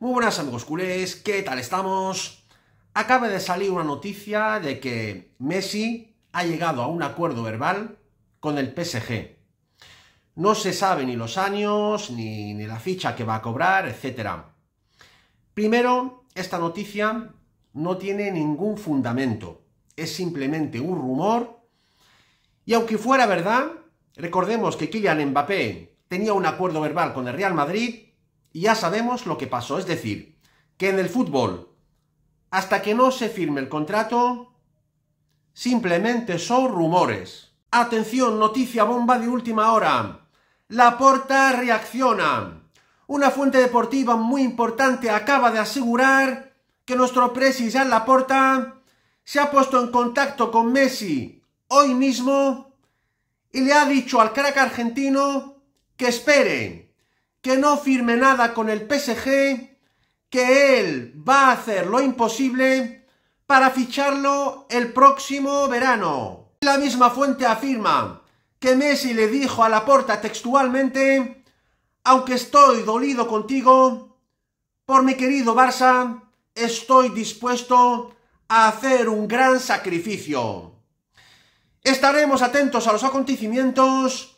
Muy buenas amigos culés, ¿qué tal estamos? Acaba de salir una noticia de que Messi ha llegado a un acuerdo verbal con el PSG. No se sabe ni los años, ni, la ficha que va a cobrar, etc. Primero, esta noticia no tiene ningún fundamento. Es simplemente un rumor. Y aunque fuera verdad, recordemos que Kylian Mbappé tenía un acuerdo verbal con el Real Madrid y ya sabemos lo que pasó. Es decir, que en el fútbol, hasta que no se firme el contrato, simplemente son rumores. Atención, noticia bomba de última hora. La Porta reacciona. Una fuente deportiva muy importante acaba de asegurar que nuestro presi La Laporta se ha puesto en contacto con Messi hoy mismo y le ha dicho al crack argentino que espere, que no firme nada con el PSG, que él va a hacer lo imposible para ficharlo el próximo verano. La misma fuente afirma que Messi le dijo a Laporta textualmente, aunque estoy dolido contigo, por mi querido Barça, estoy dispuesto a hacer un gran sacrificio. Estaremos atentos a los acontecimientos